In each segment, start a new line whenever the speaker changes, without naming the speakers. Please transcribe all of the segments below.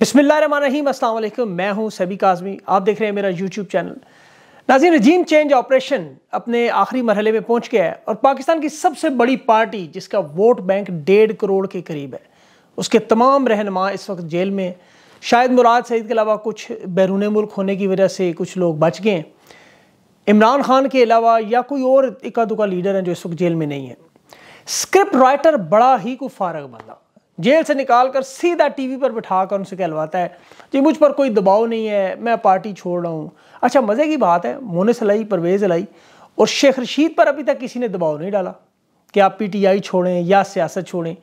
बिस्मिल्लाम मैं हूं सभी काजमी आप देख रहे हैं मेरा यूट्यूब चैनल नाजी रजीम चेंज ऑपरेशन अपने आखिरी मरहले में पहुंच गया है और पाकिस्तान की सबसे बड़ी पार्टी जिसका वोट बैंक डेढ़ करोड़ के करीब है उसके तमाम रहनमा इस वक्त जेल में शायद मुराद सईद के अलावा कुछ बैरून मुल्क होने की वजह से कुछ लोग बच गए इमरान खान के अलावा या कोई और इक्का दुका लीडर हैं जो इस वक्त जेल में नहीं है स्क्रिप्ट राइटर बड़ा ही को फारग बंदा जेल से निकाल कर सीधा टीवी पर बैठा कर उनसे कहलवाता है जी मुझ पर कोई दबाव नहीं है मैं पार्टी छोड़ रहा हूँ अच्छा मज़े की बात है से लाई परवेज़ लाई और शेख रशीद पर अभी तक किसी ने दबाव नहीं डाला कि आप पीटीआई छोड़ें या सियासत छोड़ें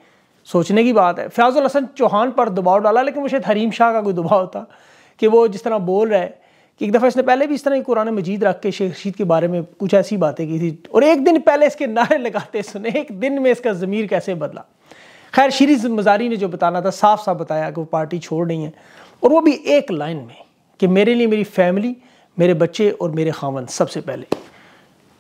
सोचने की बात है फ्याजुल हसन चौहान पर दबाव डाला लेकिन मुझे हरीम शाह का कोई दबाव था कि वो जिस तरह बोल रहा है कि एक दफ़ा इसने पहले भी इस तरह की कुरान मजीद रख के शेख रशीद के बारे में कुछ ऐसी बातें की थी और एक दिन पहले इसके नारे लगाते सुने एक दिन में इसका ज़मीर कैसे बदला खैर श्री जिम्मेदारी ने जो बताना था साफ साफ बताया कि वो पार्टी छोड़ रही हैं और वो भी एक लाइन में कि मेरे लिए मेरी फैमिली मेरे बच्चे और मेरे खावन सबसे पहले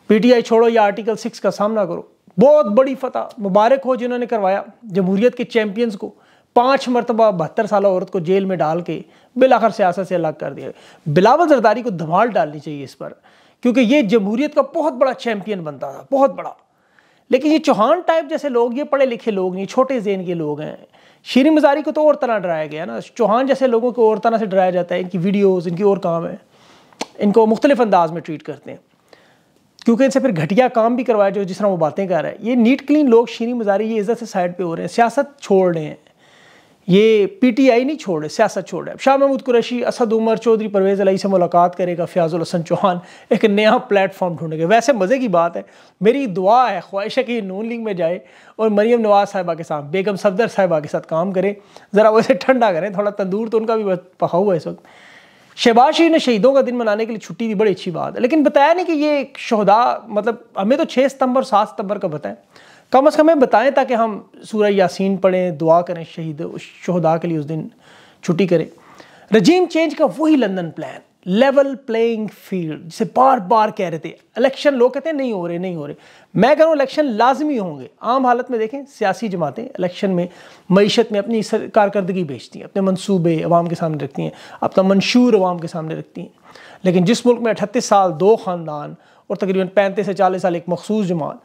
पीटीआई छोड़ो या आर्टिकल सिक्स का सामना करो बहुत बड़ी फतह मुबारक हो जिन्होंने करवाया जमहूरीत के चैम्पियंस को पाँच मरतबा बहत्तर साल औरत को जेल में डाल के बिलाखर सियासत से अलग कर दिया बिलावल जरदारी को धमाल डालनी चाहिए इस पर क्योंकि ये जमहूरीत का बहुत बड़ा चैम्पियन बनता था बहुत बड़ा लेकिन ये चौहान टाइप जैसे लोग ये पढ़े लिखे लोग नहीं छोटे जेन के लोग हैं शीरी मजारी को तो और तरह डराया गया ना चौहान जैसे लोगों को और तरह से डराया जाता है इनकी वीडियोज़ इनकी और काम है इनको मुख्तलिफ अंदाज में ट्रीट करते हैं क्योंकि इनसे फिर घटिया काम भी करवाया जो जिस तरह वो बातें कर रहे हैं ये नीट क्लीन लोग शीरी मजारी ये इज्जत से साइड पर हो रहे हैं सियासत छोड़ रहे हैं ये पीटीआई नहीं छोड़ सियासत छोड़ है शाह महमूद कुरैशी असद उमर चौधरी परवेज़ अली से मुलाकात करेगा फ़ियाज़ुल हसन चौहान एक नया प्लेटफॉर्म ढूंढेगा वैसे मज़े की बात है मेरी दुआ है ख्वाहिश है कि नून लीग में जाए और मरीम नवाज़ साहिबा के साथ बेगम सफदर साहिबा के साथ काम करें ज़रा वैसे ठंडा करें थोड़ा तंदूर तो उनका भी पका हुआ है इस वक्त शहबाज शरीफ ने शहीदों का दिन मनाने के लिए छुट्टी दी बड़ी अच्छी बात है लेकिन बताया नहीं कि ये शहदा मतलब हमें तो छः सितंबर सात सितंबर का बताएं कम अज़ कम हमें बताएं ताकि हम सूर्य यासिन पढ़ें दुआ करें शहीद शहदा के लिए उस दिन छुट्टी करें रजीम चेंज का वही London plan level playing field जिसे बार बार कह रहे थे इलेक्शन लोग कहते हैं नहीं हो रहे नहीं हो रहे मैं कह रहा हूँ इलेक्शन लाजमी होंगे आम हालत में देखें सियासी जमातें इलेक्शन में मीशत में अपनी कारकर्दगी बेचती हैं अपने मनसूबे अवाम के सामने रखती हैं अपना मंशूर अवाम के सामने रखती हैं लेकिन जिस मुल्क में अठतीस साल दो ख़ानदान और तकरीबन पैंतीस से चालीस साल एक मखसूस जमात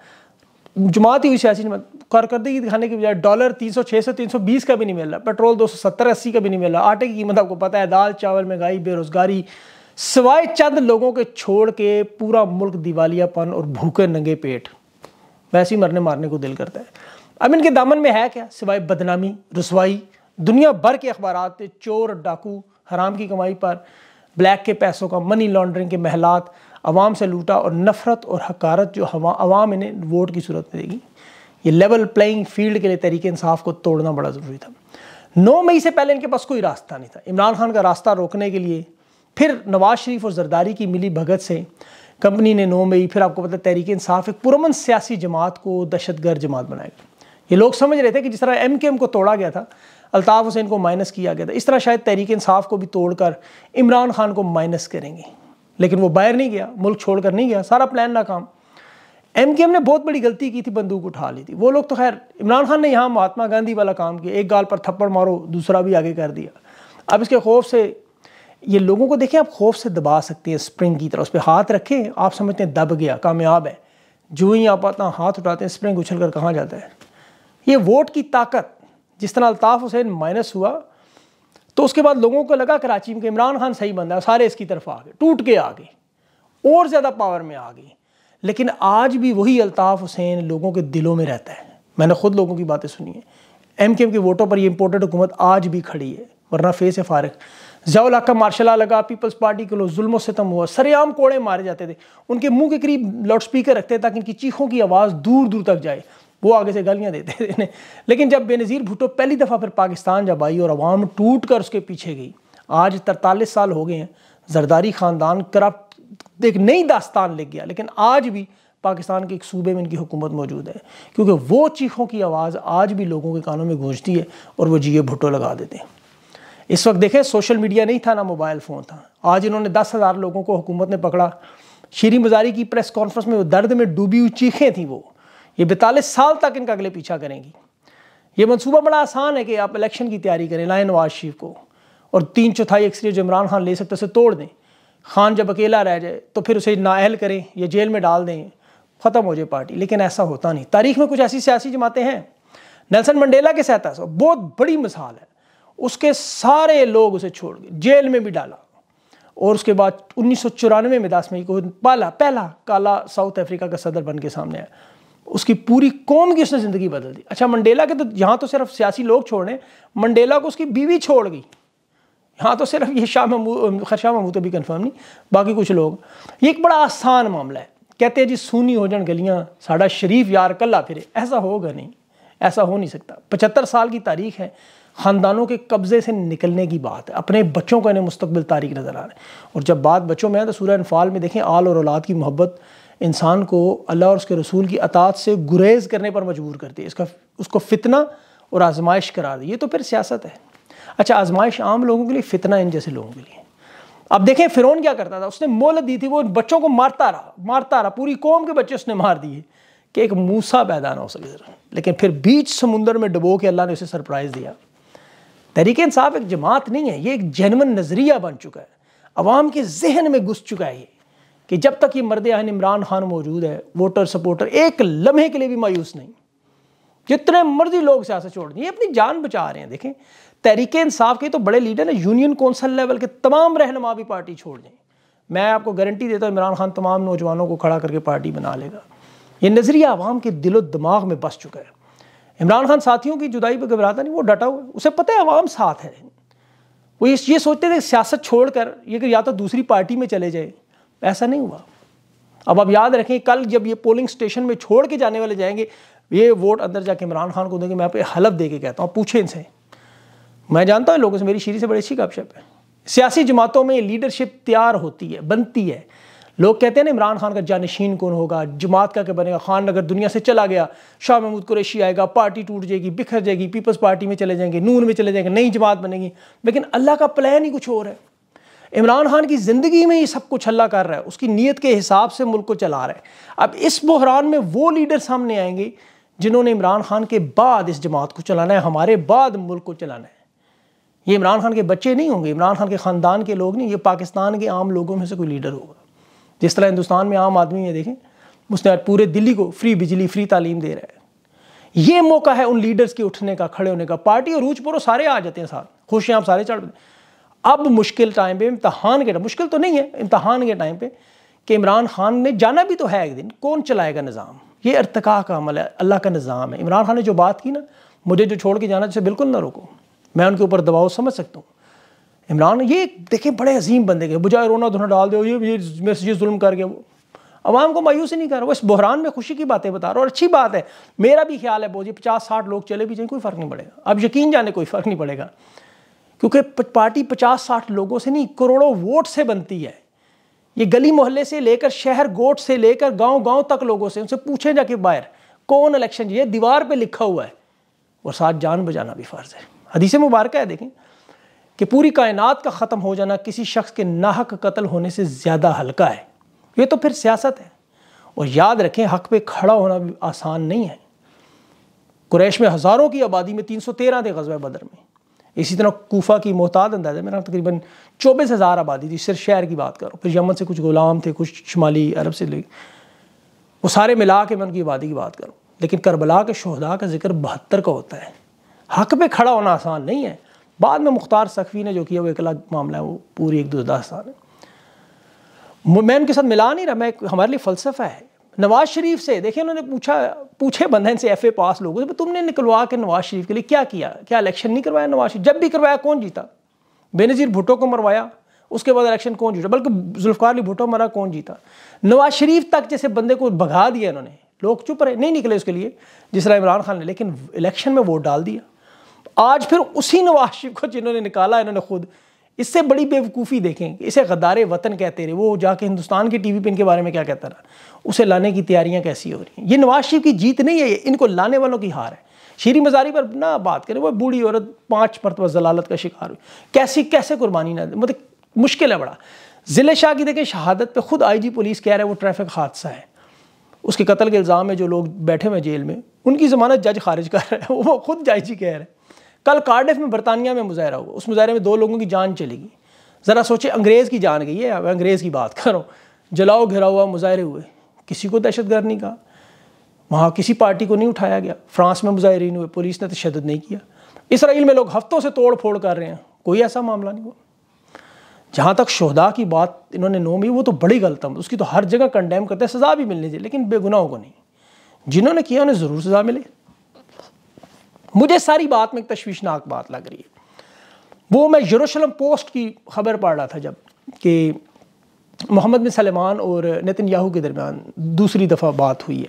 जमात ही हुई सियासी जमात कारकर्दगी दिखाने की बजाय डॉलर तीन सौ छः से तीन सौ बीस का भी नहीं मिल रहा पेट्रोल दो सौ सत्तर अस्सी का भी नहीं मिल रहा आटे की कीमत आपको पता है दाल चावल महंगाई बेरोजगारी सिवाय चंद लोगों के छोड़ के पूरा मुल्क दिवालियापन और भूखे नंगे पेट वैसे ही मरने मारने को दिल करता है अब इनके दामन में है क्या सिवाय बदनामी रसवाई दुनिया भर के अखबार चोर डाकू हराम की कमाई पर ब्लैक के पैसों का मनी लॉन्ड्रिंग के महलात आवाम से लूटा और नफ़रत और हकारत जो आवाम इन्हें वोट की सूरत में देगी ये लेवल प्लेइंग फील्ड के लिए तरीके इंसाफ को तोड़ना बड़ा ज़रूरी था नौ मई से पहले इनके पास कोई रास्ता नहीं था इमरान खान का रास्ता रोकने के लिए फिर नवाज शरीफ और जरदारी की मिली भगत से कंपनी ने नौ मई फिर आपको पता तहरीक इंसाफ एक पुरमन सियासी जमात को दहशतगर्द जमात बनाएगा ये लोग समझ रहे थे कि जिस तरह एम के एम को तोड़ा गया था अल्ताफ़ हुसैन को माइनस किया गया था इस तरह शायद तहरीक इंसाफ को भी तोड़कर इमरान खान को माइनस करेंगे लेकिन वो बाहर नहीं गया मुल्क छोड़कर नहीं गया सारा प्लान नाकाम एम के एम ने बहुत बड़ी गलती की थी बंदूक उठा ली थी वो लोग तो खैर इमरान खान ने यहाँ महात्मा गांधी वाला काम किया एक गाल पर थप्पड़ मारो दूसरा भी आगे कर दिया अब इसके खौफ से ये लोगों को देखें आप खौफ से दबा सकते हैं स्प्रिंग की तरह उस पर हाथ रखें आप समझते हैं दब गया कामयाब है जो ही आप अपना हाथ उठाते हैं स्प्रिंग उछल कर कहाँ जाता है ये वोट की ताकत जिस तरह अल्ताफ़ हुसैन माइनस हुआ तो उसके बाद लोगों को लगा कराची में इमरान खान सही बंदा है सारे इसकी तरफ आ गए टूट के आ गए और ज़्यादा पावर में आ गई लेकिन आज भी वही अल्ताफ़ हुसैन लोगों के दिलों में रहता है मैंने खुद लोगों की बातें सुनी है एम के एम के वोटों पर यह इंपोर्टेंट हुकूमत आज भी खड़ी है वरना फेस है फारक जयाल का मार्शल लगा पीपल्स पार्टी के लोग जुल्म सितम हुआ सरेआम कोड़े मारे जाते थे उनके मुंह के करीब लाउड स्पीकर रखते ताकि इनकी चीखों की आवाज़ दूर दूर तक जाए वो आगे से गालियाँ देते थे लेकिन जब बेनज़ीर भुटो पहली दफ़ा फिर पाकिस्तान जब आई और आवाम टूट कर उसके पीछे गई आज तरतालीस साल हो गए हैं जरदारी ख़ानदान करप्ट एक नई दास्तान लिख गया लेकिन आज भी पाकिस्तान के एक सूबे में इनकी हुकूमत मौजूद है क्योंकि वो चीखों की आवाज़ आज भी लोगों के कानों में गूंजती है और वो जिए भुट्टो लगा देते हैं इस वक्त देखें सोशल मीडिया नहीं था ना मोबाइल फ़ोन था आज इन्होंने दस हज़ार लोगों को हुकूमत ने पकड़ा शीरी मजारी की प्रेस कॉन्फ्रेंस में वो दर्द में डूबी हुई चीखें थी वो ये बैतालीस साल तक इनका अगले पीछा करेंगी ये मनसूबा बड़ा आसान है कि आप इलेक्शन की तैयारी करें लाए नवाज शरीफ को और तीन चौथाई अक्सरियत जो इमरान खान ले सकते उसे तोड़ दें खान जब अकेला रह जाए तो फिर उसे नाअहल करें या जेल में डाल दें ख़त्म हो जाए पार्टी लेकिन ऐसा होता नहीं तारीख में कुछ ऐसी सियासी जमातें हैं नेल्सन मंडेला के सहता से बहुत बड़ी मिसाल है उसके सारे लोग उसे छोड़ गए जेल में भी डाला और उसके बाद उन्नीस सौ चौरानवे में दस मई को पाला पहला काला साउथ अफ्रीका का सदर बन के सामने आया उसकी पूरी कौम की उसने ज़िंदगी बदल दी अच्छा मंडेला के तो यहाँ तो सिर्फ सियासी लोग छोड़ने मंडेला को उसकी बीवी छोड़ गई यहाँ तो सिर्फ ये शाह महमूद खैर शाह महमूद तो भी कन्फर्म नहीं बाकी कुछ लोग ये एक बड़ा आसान मामला है कहते हैं जी सूनी हो जान गलियाँ साढ़ा शरीफ यार कल्ला फिरे ऐसा होगा नहीं ऐसा हो नहीं सकता पचहत्तर साल की तारीख है ख़ानदानों के कब्ज़े से निकलने की बात है अपने बच्चों को इन्हें मुस्तबिल तारीख नज़र आ रहा है और जब बात बच्चों में है तो सूर्य अनफाल में देखें आल और औलाद की मोहब्बत इंसान को अल्लाह और उसके रसूल की अतात से गुरेज़ करने पर मजबूर करती है इसका उसको फितना और आजमाइश करार ये तो फिर सियासत है अच्छा आजमाइश आम लोगों के लिए फितना इन जैसे लोगों के लिए अब देखें फ़िरौन क्या करता था उसने मोहलत दी थी वो बच्चों को मारता रहा मारता रहा पूरी कौम के बच्चे उसने मार दिए कि एक मूसा पैदा ना हो सके लेकिन फिर बीच समुंदर में डुबो के अल्लाह ने उसे सरप्राइज़ दिया तरीके इंसाफ एक जमात नहीं है ये एक जनवन नज़रिया बन चुका है अवाम के जहन में घुस चुका है ये कि जब तक ये मर्द आहन इमरान खान मौजूद है वोटर सपोर्टर एक लम्हे के लिए भी मायूस नहीं जितने मर्जी लोग सियासत छोड़ दिए अपनी जान बचा रहे हैं देखें तहरीक इंसाफ के तो बड़े लीडर हैं यूनियन कौंसल लेवल के तमाम रहनमा भी पार्टी छोड़ दें मैं आपको गारंटी देता हूँ इमरान खान तमाम नौजवानों को खड़ा करके पार्टी बना लेगा ये नज़रिया आवाम के दिलो दिमाग में बस चुका है इमरान खान साथियों की जुदाई पर घबराता नहीं वो डटा हुआ उसे पता है आवाम साथ है वो ये सोचते थे सियासत कर ये या तो दूसरी पार्टी में चले जाए ऐसा नहीं हुआ अब आप याद रखें कल जब ये पोलिंग स्टेशन में छोड़ के जाने वाले जाएंगे ये वोट अंदर जाके इमरान खान को देंगे मैं आप हलफ दे के कहता हूँ पूछें इनसे मैं जानता हूँ लोगों से मेरी शीरी से बड़ी अच्छी गपशप है सियासी जमातों में लीडरशिप तैयार होती है बनती है लोग कहते हैं ना इमरान खान का जानशीन कौन होगा जमात का क्या बनेगा खान अगर दुनिया से चला गया शाह महमूद कुरैशी आएगा पार्टी टूट जाएगी बिखर जाएगी पीपल्स पार्टी में चले जाएंगे नून में चले जाएंगे नई जमात बनेगी लेकिन अल्लाह का प्लान ही कुछ और है इमरान खान की ज़िंदगी में ही सब कुछ अल्लाह कर रहा है उसकी नीयत के हिसाब से मुल्क को चला रहा है अब इस बहरान में वो लीडर सामने आएंगे जिन्होंने इमरान खान के बाद इस जमात को चलाना है हमारे बाद मुल्क को चलाना है ये इमरान खान के बच्चे नहीं होंगे इमरान खान के ख़ानदान के लोग नहीं ये पाकिस्तान के आम लोगों में से कोई लीडर होगा जिस तरह हिंदुस्तान में आम आदमी है देखें उसने आज पूरे दिल्ली को फ्री बिजली फ्री तालीम दे रहा है ये मौका है उन लीडर्स के उठने का खड़े होने का पार्टी और रूज पर सारे आ जाते हैं साथ खुश हैं आप सारे चढ़ अब मुश्किल टाइम पे इम्तहान के टाइम मुश्किल तो नहीं है इम्तहान के टाइम पे कि इमरान खान ने जाना भी तो है एक दिन कौन चलाएगा निज़ाम ये अरतका का अमल है अल्लाह का निज़ाम है इमरान खान ने जो बात की ना मुझे जो छोड़ के जाना जैसे तो बिल्कुल ना रोको मैं उनके ऊपर दबाव समझ सकता हूँ इमरान ये देखें बड़े अजीम बंदे के बुझाए रोना धोना तो डाल दो ये ये ये जुल्म कर गया वो अवाम को मायूस ही नहीं कर रहा वो इस बहरान में खुशी की बातें बता रहा हूँ और अच्छी बात है मेरा भी ख्याल है बोझी पचास साठ लोग चले भी जाएँ कोई फ़र्क नहीं पड़ेगा अब यकीन जाने कोई फ़र्क नहीं पड़ेगा क्योंकि पार्टी पचास साठ लोगों से नहीं करोड़ों वोट से बनती है ये गली मोहल्ले से लेकर शहर गोट से लेकर गांव गांव तक लोगों से उनसे पूछें जाके बाहर कौन इलेक्शन ये दीवार पे लिखा हुआ है और साथ जान बजाना भी फ़र्ज़ है हदीस मुबारक है देखें कि पूरी कायनात का ख़त्म हो जाना किसी शख्स के नाहक कत्ल होने से ज़्यादा हल्का है ये तो फिर सियासत है और याद रखें हक पे खड़ा होना भी आसान नहीं है कुरैश में हज़ारों की आबादी में तीन सौ तेरह थे गजब बदर में इसी तरह कोफा की मोहताद अंदाज़ा मेरा तकरीबन चौबीस हज़ार आबादी थी सिर्फ शहर की बात करो फिर यमन से कुछ ग़ुलाम थे कुछ शुमाली अरब से ले वो सारे मिला के मैं उनकी आबादी की बात करूँ लेकिन करबला के शहदा का जिक्र बहत्तर का होता है हक पे खड़ा होना आसान नहीं है बाद में मुख्तार सख्वी ने जो किया वो एक मामला है वो पूरी एक दुर्दास्तान है मैं उनके साथ मिला नहीं रहा मैं हमारे लिए फ़लसफ़ा है नवाज शरीफ से देखिए उन्होंने पूछा पूछे बंधन से एफ ए पास लोगों से तो तुमने निकलवा के नवाज शरीफ के लिए क्या किया क्या इलेक्शन नहीं करवाया नवाज शरीफ जब भी करवाया कौन जीता बेनज़ीर भुट्टो को मरवाया उसके बाद इलेक्शन कौन जीता बल्कि जुल्फ़ार अली भुट्टो मरा कौन जीता नवाज शरीफ तक जैसे बंदे को भगा दिया इन्होंने लोग चुप रहे नहीं निकले उसके लिए जिस तरह इमरान खान ने लेकिन इलेक्शन में वोट डाल दिया आज फिर उसी नवाज शरीफ को जिन्होंने निकाला इन्होंने खुद इससे बड़ी बेवकूफ़ी देखें इसे गदारे वतन कहते रहे वो जाके हिंदुस्तान की टीवी पे इनके बारे में क्या कहता रहा उसे लाने की तैयारियां कैसी हो रही हैं ये नवाज शरीफ की जीत नहीं है ये इनको लाने वालों की हार है शीरी मजारी पर ना बात करें वो बूढ़ी औरत पाँच मरतबा जलालत का शिकार हुई कैसी कैसे कुर्बानी ना मतलब मुश्किल है बड़ा ज़िले शाह की देखें शहादत पर खुद आई जी पुलिस कह रहा है वो ट्रैफिक हादसा है उसके कत्ल के इल्ज़ाम में जो लोग बैठे हुए जेल में उनकी ज़मानत जज खारिज कर रहे हैं वो खुद जायजी कह रहे हैं कल कार्डिफ में बरतानिया में मुजाहरा हुआ उस मुजाहरे में दो लोगों की जान चली गई ज़रा सोचे अंग्रेज़ की जान गई है अब अंग्रेज़ की बात करो जलाओ घिरा हुआ मुजाहरे हुए किसी को दहशत गर्द नहीं कहा वहाँ किसी पार्टी को नहीं उठाया गया फ्रांस में मुजाहरीन हुए पुलिस ने तशद नहीं किया इसराइल में लोग हफ्तों से तोड़ फोड़ कर रहे हैं कोई ऐसा मामला नहीं हुआ जहाँ तक शहदा की बात इन्होंने नो मिली वो तो बड़ी गलत है उसकी तो हर जगह कंडेम करते हैं सज़ा भी मिलनी चाहिए लेकिन बेगुनाहों को नहीं जिन्होंने किया उन्हें ज़रूर सज़ा मिले मुझे सारी बात में एक तश्वीशनाक बात लग रही है वो मैं यरूशलम पोस्ट की खबर पढ़ रहा था जब कि मोहम्मद बिन सलेमान और नितिन याहू के दरमियान दूसरी दफ़ा बात हुई है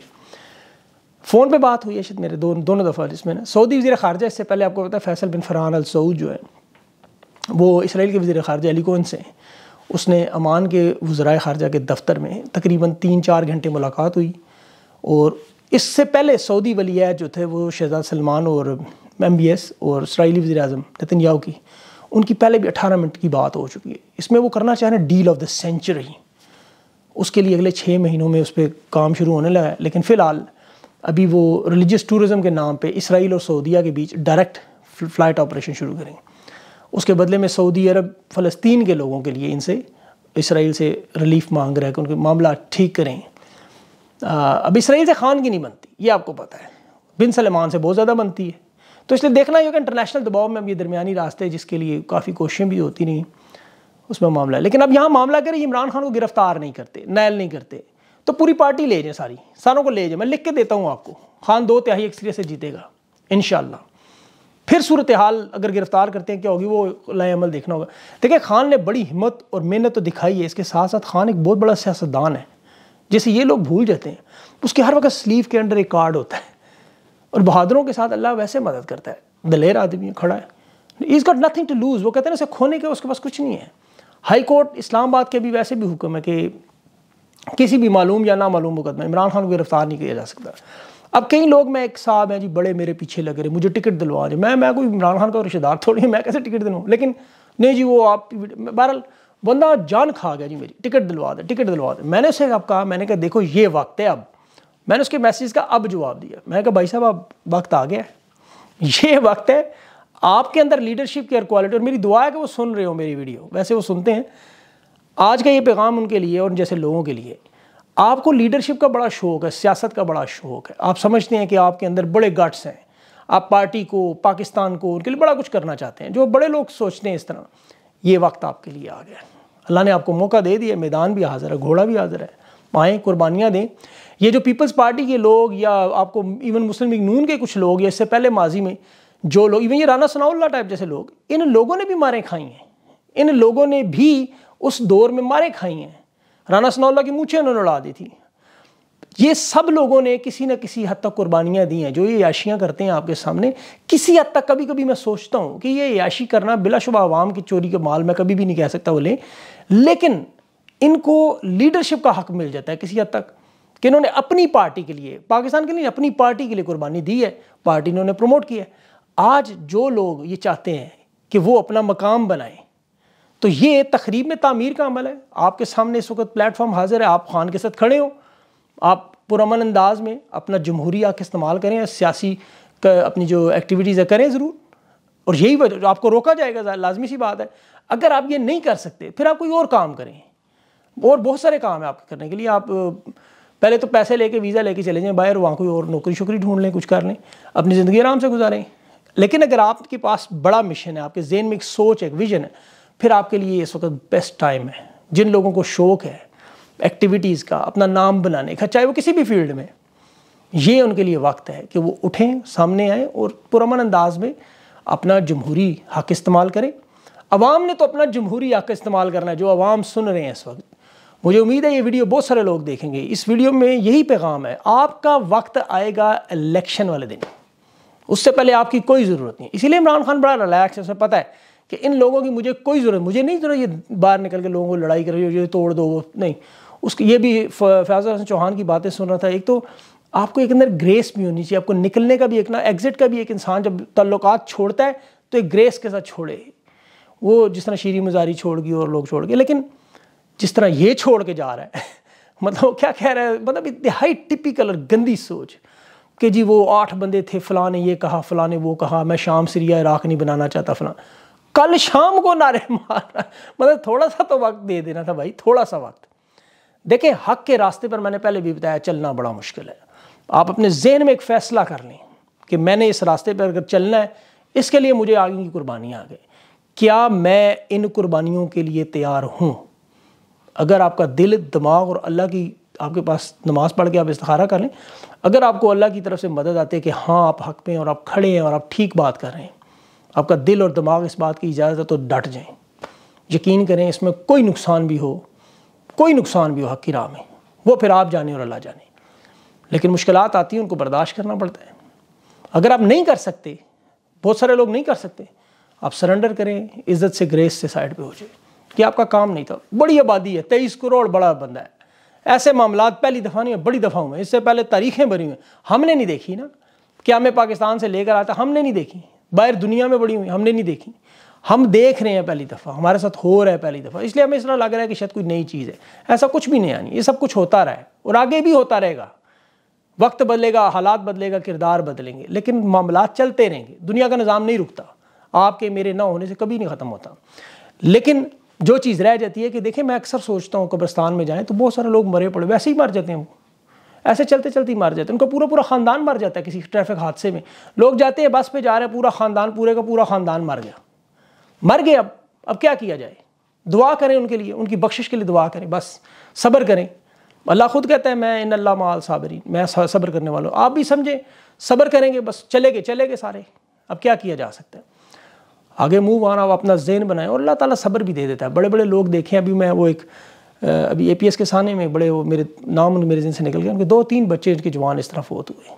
फ़ोन पे बात हुई है शायद मेरे दोनों दोनों दफ़ा जिसमें ना सऊदी वजी खारजा इससे पहले आपको पता है फैसल बिन फरहान अल सऊद जो है वो इसराइल के वजी खारजा अली कौन से हैं उसने अमान के वज़रा खारजा के दफ्तर में तकरीबन तीन चार घंटे मुलाकात हुई और इससे पहले सऊदी वलिया जो थे वो शहजाद सलमान और एम बी एस और इसराइली वजी अजम नितिन याओ की उनकी पहले भी अठारह मिनट की बात हो चुकी है इसमें वो करना चाह रहे हैं डील ऑफ द सेंचुरी उसके लिए अगले छः महीनों में उस पर काम शुरू होने लगा है लेकिन फ़िलहाल अभी वो रिलीजियस टूरिज़म के नाम पे इसराइल और सऊदीया के बीच डायरेक्ट फ्लाइट ऑपरेशन शुरू करेंगे उसके बदले में सऊदी अरब फ़लस्तीन के लोगों के लिए इनसे इसराइल से रिलीफ मांग रहे हैं कि उनके मामला ठीक करें अब इसराइल से खान की नहीं बनती ये आपको पता है बिन सलमान से बहुत ज़्यादा बनती है तो इसलिए देखना ही होगा इंटरनेशनल दबाव में अब ये दरमियानी रास्ते जिसके लिए काफ़ी कोशिशें भी होती नहीं उसमें मामला है लेकिन अब यहाँ मामला करें इमरान खान को गिरफ्तार नहीं करते नैल नहीं करते तो पूरी पार्टी ले जाए सारी सारों को ले जाए मैं लिख के देता हूँ आपको खान दो तिहाई एक्सरे से जीतेगा इन फिर सूरत हाल अगर गिरफ्तार करते हैं क्या होगी वो लाएमल देखना होगा देखिए खान ने बड़ी हिम्मत और मेहनत तो दिखाई है इसके साथ साथ खान एक बहुत बड़ा सियासतदान है जैसे ये लोग भूल जाते हैं उसके हर वक्त स्लीव के अंडर एक कार्ड होता है और बहादुरों के साथ अल्लाह वैसे मदद करता है दलेर आदमी है खड़ा है is got nothing to lose वो कहते हैं उसे खोने के उसके पास कुछ नहीं है हाई कोर्ट इस्लामाबाद के भी वैसे भी हुक्म है कि किसी भी मालूम या मालूम मुकदमा इमरान खान को गिरफ्तार नहीं किया जा सकता अब कई लोग मैं एक साहब हैं जी बड़े मेरे पीछे लग रहे मुझे टिकट दिलवा रहे मैं मैं कोई इमरान खान का रिश्तेदार थोड़ी मैं कैसे टिकट दिलवाऊँ लेकिन नहीं जी वो आप बहरल बंदा जान खा गया जी मेरी टिकट दिलवा दे टिकट दिलवा दे मैंने उससे अब कहा मैंने कहा देखो ये वक्त है अब मैंने उसके मैसेज का अब जवाब दिया मैंने कहा भाई साहब अब वक्त आ गया ये वक्त है आपके अंदर लीडरशिप की क्वालिटी और मेरी दुआ है कि वो सुन रहे हो मेरी वीडियो वैसे वो सुनते हैं आज का ये पैगाम उनके लिए और जैसे लोगों के लिए आपको लीडरशिप का बड़ा शौक है सियासत का बड़ा शौक है आप समझते हैं कि आपके अंदर बड़े गट्स हैं आप पार्टी को पाकिस्तान को उनके लिए बड़ा कुछ करना चाहते हैं जो बड़े लोग सोचते हैं इस तरह ये वक्त आपके लिए आ गया अल्लाह ने आपको मौका दे दिया मैदान भी हाजिर है घोड़ा भी हाजिर है आएँ कुर्बानियाँ दें ये जो पीपल्स पार्टी के लोग या आपको इवन मुस्लिम लीग नून के कुछ लोग या इससे पहले माजी में जो लोग इवन ये राना सनाउल्ला टाइप जैसे लोग इन लोगों ने भी मारें खाई हैं इन लोगों ने भी उस दौर में मारें खाई हैं राना सनाउल्ला की मूँछें उन्होंने उड़ा दी थी ये सब लोगों ने किसी न किसी हद तक कुर्बानियाँ दी हैं जो ये याशियाँ करते हैं आपके सामने किसी हद तक कभी कभी मैं सोचता हूँ कि ये याशी करना बिलाशुबा आवाम की चोरी के माल में कभी भी नहीं कह सकता वो लें लेकिन इनको लीडरशिप का हक मिल जाता है किसी हद तक कि इन्होंने अपनी पार्टी के लिए पाकिस्तान के लिए अपनी पार्टी के लिए कुर्बानी दी है पार्टी ने उन्हें प्रमोट किया आज जो लोग ये चाहते हैं कि वो अपना मकाम बनाएं तो ये तकरीब में तामीर का अमल है आपके सामने इस वक्त प्लेटफॉर्म हाजिर है आप खान के साथ खड़े हो आप पुरमन अंदाज में अपना जमहूरी हक इस्तेमाल करें सियासी अपनी जो एक्टिविटीज़ है करें ज़रूर और यही वजह आपको रोका जाएगा लाजमी सी बात है अगर आप ये नहीं कर सकते फिर आप कोई और काम करें और बहुत सारे काम हैं आपके करने के लिए आप पहले तो पैसे लेके वीज़ा लेके चले जाएं बाहर वहाँ कोई और नौकरी शोकरी ढूंढ लें कुछ कर लें अपनी ज़िंदगी आराम से गुजारें लेकिन अगर आपके पास बड़ा मिशन है आपके जेन में एक सोच है एक विजन है फिर आपके लिए इस वक्त बेस्ट टाइम है जिन लोगों को शौक़ है एक्टिविटीज़ का अपना नाम बनाने का चाहे वो किसी भी फील्ड में ये उनके लिए वक्त है कि वो उठें सामने आएँ और पुरमन अंदाज में अपना जमहूरी हक इस्तेमाल करें अवाम ने तो अपना जमहूरी हक इस्तेमाल करना है जो अवाम सुन रहे हैं इस वक्त मुझे उम्मीद है ये वीडियो बहुत सारे लोग देखेंगे इस वीडियो में यही पैगाम है आपका वक्त आएगा इलेक्शन वाले दिन उससे पहले आपकी कोई ज़रूरत नहीं इसीलिए इमरान खान बड़ा रिलैक्स है उसे पता है कि इन लोगों की मुझे कोई ज़रूरत मुझे नहीं ज़रूरत ये बाहर निकल के लोगों को लड़ाई कर रही हो ये तोड़ दो नहीं उसकी ये भी फैजा हसन चौहान की बातें सुन रहा था एक तो आपको एक अंदर ग्रेस भी होनी चाहिए आपको निकलने का भी एक ना एग्जिट का भी एक इंसान जब तल्लुकात छोड़ता है तो एक ग्रेस के साथ छोड़े वो जिस तरह शीरी मजारी छोड़ गई और लोग छोड़ गए लेकिन जिस तरह ये छोड़ के जा रहा है मतलब क्या कह रहा है मतलब इतहाई टिपिकल और गंदी सोच कि जी वो आठ बंदे थे फ़लाँ ने ये कहा फ़लाँ ने वो कहा मैं शाम सीरिया इराक नहीं बनाना चाहता फ़लाँ कल शाम को नारे मारना मतलब थोड़ा सा तो वक्त दे देना था भाई थोड़ा सा वक्त देखें हक के रास्ते पर मैंने पहले भी बताया चलना बड़ा मुश्किल है आप अपने जहन में एक फ़ैसला कर लें कि मैंने इस रास्ते पर अगर चलना है इसके लिए मुझे आगे की कुर्बानियाँ आ गई क्या मैं इन कुर्बानियों के लिए तैयार हूँ अगर आपका दिल दिमाग और अल्लाह की आपके पास नमाज़ पढ़ के आप इस्तारा कर लें अगर आपको अल्लाह की तरफ से मदद आती है कि हाँ आप हक में और आप खड़े हैं और आप ठीक बात कर रहे हैं आपका दिल और दिमाग इस बात की इजाज़त है तो डट जाएं यकीन करें इसमें कोई नुकसान भी हो कोई नुकसान भी हो हक की राह में वो फिर आप जाने और अल्लाह जाने लेकिन मुश्किल आती हैं उनको बर्दाश्त करना पड़ता है अगर आप नहीं कर सकते बहुत सारे लोग नहीं कर सकते आप सरेंडर करें इज़्ज़त से ग्रेस से साइड पे हो जाए कि आपका काम नहीं था बड़ी आबादी है तेईस करोड़ बड़ा बंदा है ऐसे मामला पहली दफ़ा नहीं बड़ी दफ़ा हुए इससे पहले तारीखें भरी हुई हमने नहीं देखी ना क्या मैं पाकिस्तान से लेकर आता हमने नहीं देखी बाहर दुनिया में बड़ी हुई हमने नहीं देखी हम देख रहे हैं पहली दफ़ा हमारे साथ हो रहा है पहली दफ़ा इसलिए हमें इस तरह लग रहा है कि शायद कोई नई चीज़ है ऐसा कुछ भी नहीं आनी ये सब कुछ होता रहा है और आगे भी होता रहेगा वक्त बदलेगा हालात बदलेगा किरदार बदलेंगे लेकिन मामला चलते रहेंगे दुनिया का निज़ाम नहीं रुकता आपके मेरे ना होने से कभी नहीं ख़त्म होता लेकिन जो चीज़ रह जाती है कि देखें मैं अक्सर सोचता हूँ कब्रस्तान में जाएँ तो बहुत सारे लोग मरे पड़े वैसे ही मर जाते हैं ऐसे चलते चलते मार जाते हैं उनका पूरा पूरा ख़ानदान मर जाता है किसी ट्रैफिक हादसे में लोग जाते हैं बस पर जा रहे हैं पूरा ख़ानदान पूरे का पूरा ख़ानदान मर गया मर गए अब अब क्या किया जाए दुआ करें उनके लिए उनकी बख्शिश के लिए दुआ करें बस सब्र करें अल्लाह खुद कहता है मैं इन अल्लाह माल साबरी मैं सब्र करने वाला हूँ आप भी समझें सब्र करेंगे बस चले गए चले गए सारे अब क्या किया जा सकता है आगे मूव आना आप अपना जेन बनाएं और अल्लाह ताला सब्र भी दे देता है बड़े बड़े लोग देखें अभी मैं वो एक अभी ए पी एस के साने में बड़े वो मेरे नाम मेरे जिन से निकल गए उनके दो तीन बच्चे इनके जवान इस तरह होते हुए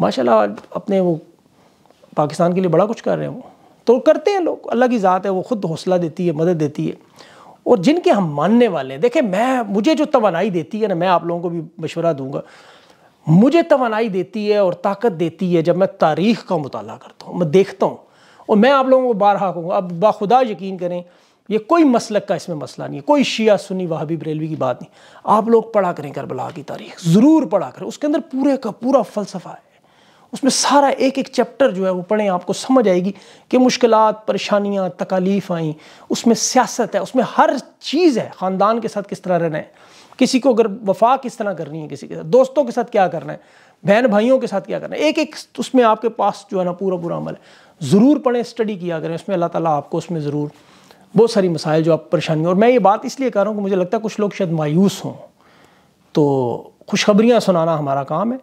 माशाला अपने वो पाकिस्तान के लिए बड़ा कुछ कर रहे हैं वो तो करते हैं लोग अल्लाह की ज़ात है वो खुद हौसला देती है मदद देती है और जिनके हम मानने वाले हैं देखें मैं मुझे जो तोानाई देती है ना मैं आप लोगों को भी मशवरा दूंगा मुझे तोानाई देती है और ताकत देती है जब मैं तारीख़ का मताल करता हूँ मैं देखता हूँ और मैं आप लोगों को बारहा कहूँगा अब बाखुदा यकीन करें ये कोई मसलक का इसमें मसला नहीं है कोई शिया सुनी वहाबी बरेलवी की बात नहीं आप लोग पढ़ा करें करबला की तारीख ज़रूर पढ़ा करें उसके अंदर पूरे का पूरा फलसफा है उसमें सारा एक एक चैप्टर जो है वो पढ़ें आपको समझ आएगी कि मुश्किल परेशानियाँ तकालीफ आई उसमें सियासत है उसमें हर चीज़ है ख़ानदान के साथ किस तरह रहना है किसी को अगर वफा किस तरह करनी है किसी के साथ दोस्तों के साथ क्या करना है बहन भाइयों के साथ क्या करना है एक एक उसमें आपके पास जो है ना पूरा पूरा अमल है ज़रूर पढ़ें स्टडी किया करें उसमें अल्लाह ताला आपको उसमें ज़रूर बहुत सारी मसाइल जो आप परेशानी और मैं ये बात इसलिए कर रहा हूँ कि मुझे लगता है कुछ लोग शायद मायूस हों तो खुशखबरियाँ सुनाना हमारा काम है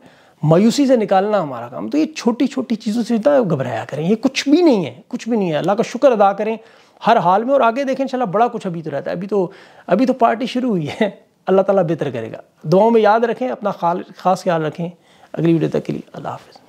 मायूसी से निकालना हमारा काम तो ये छोटी छोटी चीज़ों से इतना घबराया करें ये कुछ भी नहीं है कुछ भी नहीं है अल्लाह का शुक्र अदा करें हर हाल में और आगे देखें चला बड़ा कुछ अभी तो रहता है अभी तो अभी तो पार्टी शुरू हुई है अल्लाह ताला बेहतर करेगा दुआओं में याद रखें अपना खाल खास ख्याल रखें अगली वीडियो तक के लिए अल्लाह हाफिज़